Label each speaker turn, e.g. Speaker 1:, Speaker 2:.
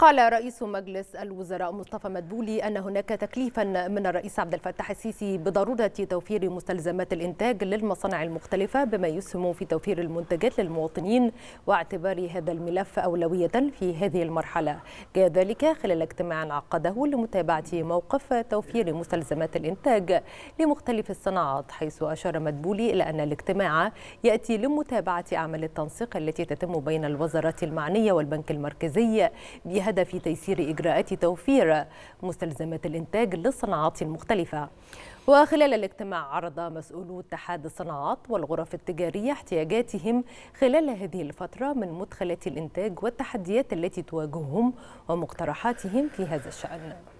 Speaker 1: قال رئيس مجلس الوزراء مصطفى مدبولي أن هناك تكليفا من الرئيس عبد الفتاح السيسي بضرورة توفير مستلزمات الإنتاج للمصانع المختلفة بما يسهم في توفير المنتجات للمواطنين واعتبار هذا الملف أولوية في هذه المرحلة جاء ذلك خلال اجتماع عقده لمتابعة موقف توفير مستلزمات الإنتاج لمختلف الصناعات حيث أشار مدبولي إلى أن الاجتماع يأتي لمتابعة أعمال التنسيق التي تتم بين الوزارات المعنية والبنك المركزي بها بهدف تيسير إجراءات توفير مستلزمات الإنتاج للصناعات المختلفة وخلال الاجتماع عرض مسؤولو اتحاد الصناعات والغرف التجارية احتياجاتهم خلال هذه الفترة من مدخلات الإنتاج والتحديات التي تواجههم ومقترحاتهم في هذا الشأن